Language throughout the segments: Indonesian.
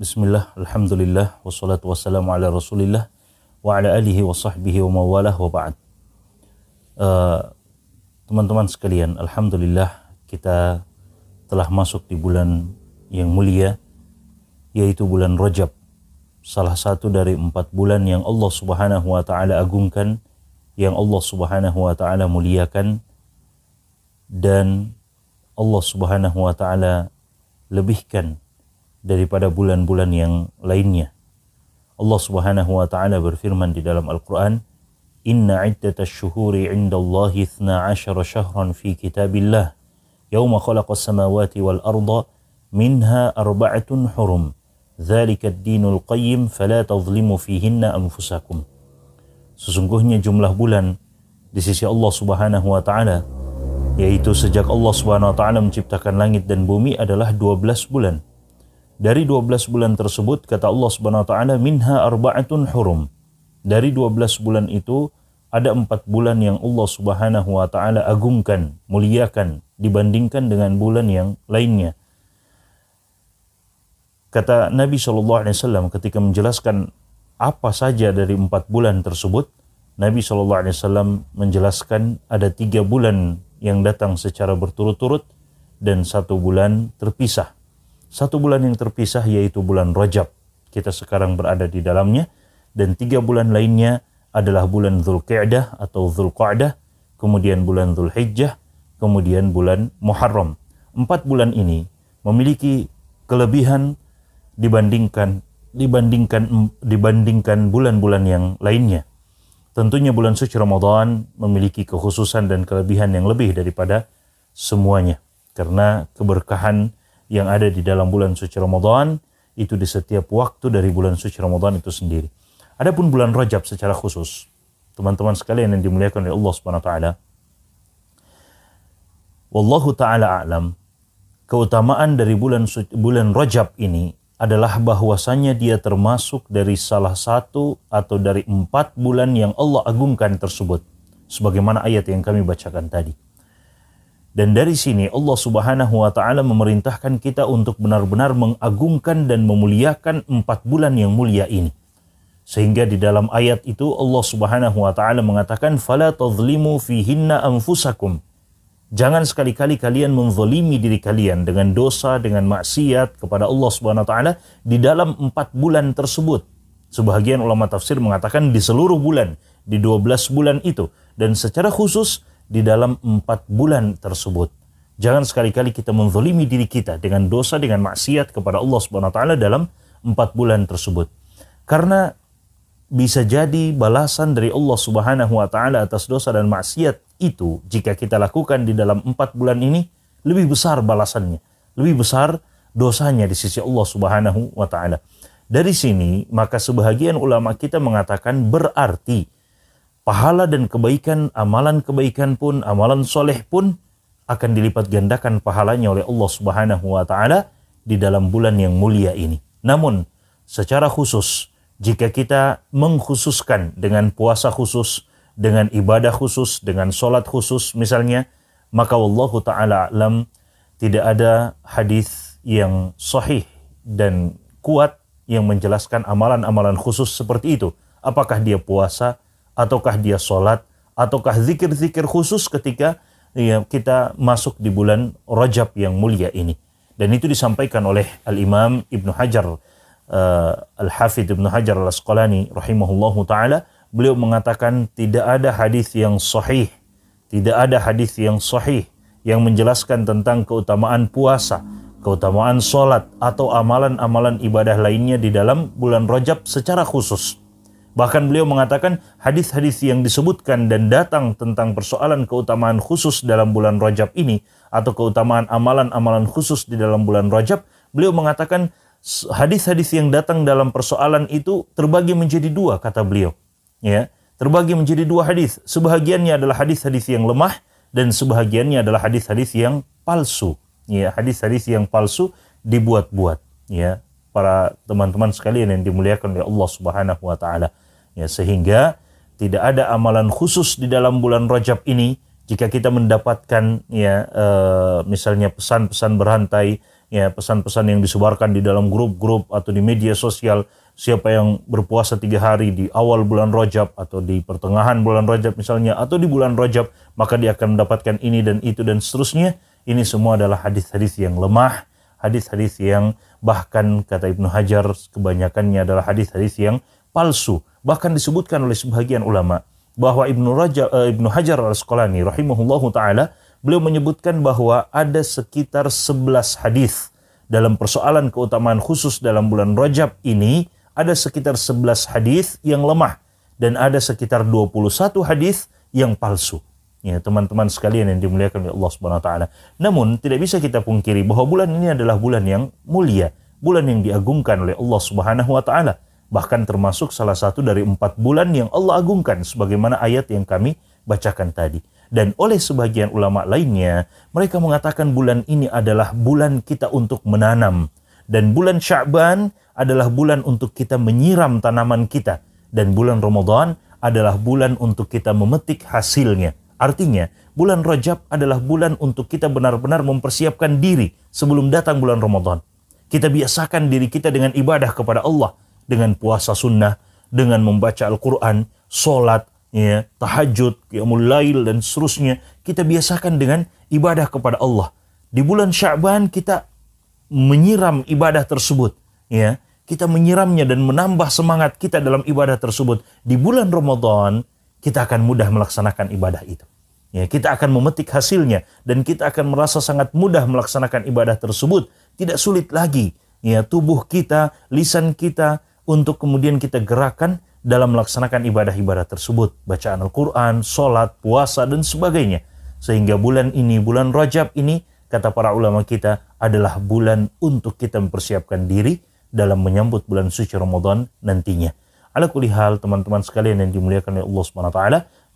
Bismillah, Alhamdulillah, wassalatu wassalamu ala rasulillah wa ala alihi wa sahbihi wa mawalah wa ba'd. teman eh, teman-teman sekalian, Alhamdulillah kita telah masuk di bulan yang mulia, yaitu bulan Rajab. Salah satu dari empat bulan yang Allah subhanahu wa ta'ala agungkan, yang Allah subhanahu wa ta'ala muliakan, dan Allah subhanahu wa ta'ala lebihkan daripada bulan-bulan yang lainnya. Allah Subhanahu wa taala berfirman di dalam Al-Qur'an, "Inna iddatash-shuhuri 'indallahi 12 syahran fi kitabillah yauma khalaqas samawati wal arda minha arba'atun hurum." Dzalika ad-dinul qayyim fala tadhlimu fihinna anfusakum. Sesungguhnya jumlah bulan di sisi Allah Subhanahu wa taala yaitu sejak Allah Subhanahu wa taala menciptakan langit dan bumi adalah 12 bulan. Dari 12 bulan tersebut kata Allah Subhanahu wa taala minha arba'atun hurum. Dari 12 bulan itu ada empat bulan yang Allah Subhanahu wa taala agungkan, muliakan dibandingkan dengan bulan yang lainnya. Kata Nabi Shallallahu alaihi wasallam ketika menjelaskan apa saja dari empat bulan tersebut, Nabi Shallallahu alaihi wasallam menjelaskan ada tiga bulan yang datang secara berturut-turut dan satu bulan terpisah satu bulan yang terpisah yaitu bulan Rajab. Kita sekarang berada di dalamnya dan tiga bulan lainnya adalah bulan Zulqa'dah atau Zulqa'dah, kemudian bulan Zulhijjah, kemudian bulan Muharram. Empat bulan ini memiliki kelebihan dibandingkan dibandingkan dibandingkan bulan-bulan yang lainnya. Tentunya bulan suci Ramadan memiliki kekhususan dan kelebihan yang lebih daripada semuanya karena keberkahan yang ada di dalam bulan suci Ramadan itu di setiap waktu dari bulan suci Ramadan itu sendiri. Adapun bulan Rajab secara khusus, teman-teman sekalian yang dimuliakan oleh Allah Subhanahu wa taala. Wallahu taala a'lam. Keutamaan dari bulan bulan Rajab ini adalah bahwasanya dia termasuk dari salah satu atau dari empat bulan yang Allah agungkan tersebut. Sebagaimana ayat yang kami bacakan tadi. Dan dari sini Allah Subhanahu wa taala memerintahkan kita untuk benar-benar mengagungkan dan memuliakan empat bulan yang mulia ini. Sehingga di dalam ayat itu Allah Subhanahu wa taala mengatakan fala tadhlimu fihinna anfusakum. Jangan sekali-kali kalian menzalimi diri kalian dengan dosa, dengan maksiat kepada Allah Subhanahu wa taala di dalam empat bulan tersebut. Sebahagian ulama tafsir mengatakan di seluruh bulan, di dua belas bulan itu dan secara khusus di dalam empat bulan tersebut. Jangan sekali-kali kita menzalimi diri kita dengan dosa, dengan maksiat kepada Allah Subhanahu wa taala dalam empat bulan tersebut. Karena bisa jadi balasan dari Allah Subhanahu wa taala atas dosa dan maksiat itu jika kita lakukan di dalam empat bulan ini lebih besar balasannya, lebih besar dosanya di sisi Allah Subhanahu wa taala. Dari sini, maka sebahagian ulama kita mengatakan berarti pahala dan kebaikan, amalan kebaikan pun, amalan soleh pun akan dilipat gandakan pahalanya oleh Allah Subhanahu wa taala di dalam bulan yang mulia ini. Namun secara khusus jika kita mengkhususkan dengan puasa khusus, dengan ibadah khusus, dengan sholat khusus misalnya, maka Allah taala alam tidak ada hadis yang sahih dan kuat yang menjelaskan amalan-amalan khusus seperti itu. Apakah dia puasa, ataukah dia sholat, ataukah zikir-zikir khusus ketika ya, kita masuk di bulan Rajab yang mulia ini. Dan itu disampaikan oleh Al-Imam Ibn Hajar, uh, Al-Hafidh Ibn Hajar Al-Asqalani rahimahullahu ta'ala, beliau mengatakan tidak ada hadis yang sahih, tidak ada hadis yang sahih yang menjelaskan tentang keutamaan puasa, keutamaan sholat, atau amalan-amalan ibadah lainnya di dalam bulan Rajab secara khusus Bahkan beliau mengatakan hadis-hadis yang disebutkan dan datang tentang persoalan keutamaan khusus dalam bulan Rajab ini atau keutamaan amalan-amalan khusus di dalam bulan Rajab, beliau mengatakan hadis-hadis yang datang dalam persoalan itu terbagi menjadi dua kata beliau. Ya, terbagi menjadi dua hadis. Sebahagiannya adalah hadis-hadis yang lemah dan sebahagiannya adalah hadis-hadis yang palsu. Ya, hadis-hadis yang palsu dibuat-buat. Ya, para teman-teman sekalian yang dimuliakan oleh Allah Subhanahu wa taala. Ya, sehingga tidak ada amalan khusus di dalam bulan Rajab ini jika kita mendapatkan ya e, misalnya pesan-pesan berhantai ya pesan-pesan yang disebarkan di dalam grup-grup atau di media sosial siapa yang berpuasa tiga hari di awal bulan Rajab atau di pertengahan bulan Rajab misalnya atau di bulan Rajab maka dia akan mendapatkan ini dan itu dan seterusnya ini semua adalah hadis-hadis yang lemah hadis-hadis yang bahkan kata Ibnu Hajar kebanyakannya adalah hadis-hadis yang palsu. Bahkan disebutkan oleh sebagian ulama bahwa Ibnu Raja, uh, eh, Ibnu Hajar Al-Asqalani rahimahullahu taala beliau menyebutkan bahwa ada sekitar 11 hadis dalam persoalan keutamaan khusus dalam bulan Rajab ini ada sekitar 11 hadis yang lemah dan ada sekitar 21 hadis yang palsu. Ya, teman-teman sekalian yang dimuliakan oleh Allah Subhanahu wa taala. Namun tidak bisa kita pungkiri bahwa bulan ini adalah bulan yang mulia, bulan yang diagungkan oleh Allah Subhanahu wa taala bahkan termasuk salah satu dari empat bulan yang Allah agungkan sebagaimana ayat yang kami bacakan tadi. Dan oleh sebagian ulama lainnya, mereka mengatakan bulan ini adalah bulan kita untuk menanam. Dan bulan Sya'ban adalah bulan untuk kita menyiram tanaman kita. Dan bulan Ramadan adalah bulan untuk kita memetik hasilnya. Artinya, bulan Rajab adalah bulan untuk kita benar-benar mempersiapkan diri sebelum datang bulan Ramadan. Kita biasakan diri kita dengan ibadah kepada Allah dengan puasa sunnah, dengan membaca Al-Quran, sholat, ya, tahajud, qiyamul lail, dan seterusnya. Kita biasakan dengan ibadah kepada Allah. Di bulan Syaban kita menyiram ibadah tersebut. ya Kita menyiramnya dan menambah semangat kita dalam ibadah tersebut. Di bulan Ramadan, kita akan mudah melaksanakan ibadah itu. Ya, kita akan memetik hasilnya dan kita akan merasa sangat mudah melaksanakan ibadah tersebut. Tidak sulit lagi. Ya, tubuh kita, lisan kita, untuk kemudian kita gerakan dalam melaksanakan ibadah-ibadah tersebut, bacaan Al-Quran, sholat, puasa, dan sebagainya. Sehingga bulan ini, bulan Rajab ini, kata para ulama kita, adalah bulan untuk kita mempersiapkan diri dalam menyambut bulan suci Ramadan nantinya. Ala hal, teman-teman sekalian yang dimuliakan oleh Allah SWT,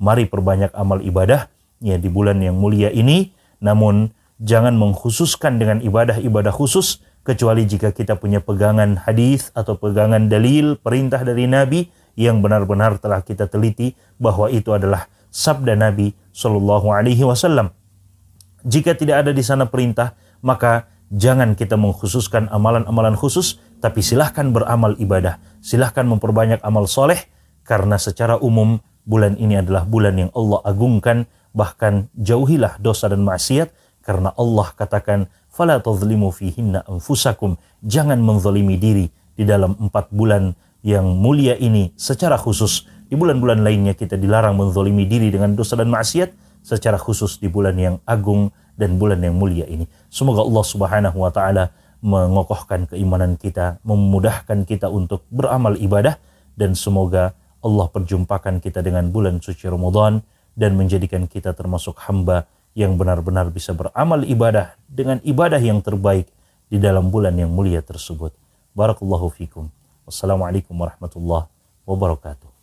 mari perbanyak amal ibadah ya di bulan yang mulia ini, namun jangan mengkhususkan dengan ibadah-ibadah khusus kecuali jika kita punya pegangan hadis atau pegangan dalil perintah dari Nabi yang benar-benar telah kita teliti bahwa itu adalah sabda Nabi Shallallahu Alaihi Wasallam. Jika tidak ada di sana perintah, maka jangan kita mengkhususkan amalan-amalan khusus, tapi silahkan beramal ibadah, silahkan memperbanyak amal soleh, karena secara umum bulan ini adalah bulan yang Allah agungkan, bahkan jauhilah dosa dan maksiat, karena Allah katakan fala tazlimu fihinna anfusakum. Jangan menzalimi diri di dalam empat bulan yang mulia ini secara khusus. Di bulan-bulan lainnya kita dilarang menzalimi diri dengan dosa dan maksiat secara khusus di bulan yang agung dan bulan yang mulia ini. Semoga Allah Subhanahu wa taala mengokohkan keimanan kita, memudahkan kita untuk beramal ibadah dan semoga Allah perjumpakan kita dengan bulan suci Ramadan dan menjadikan kita termasuk hamba yang benar-benar bisa beramal ibadah dengan ibadah yang terbaik di dalam bulan yang mulia tersebut. Barakallahu fikum. Wassalamualaikum warahmatullahi wabarakatuh.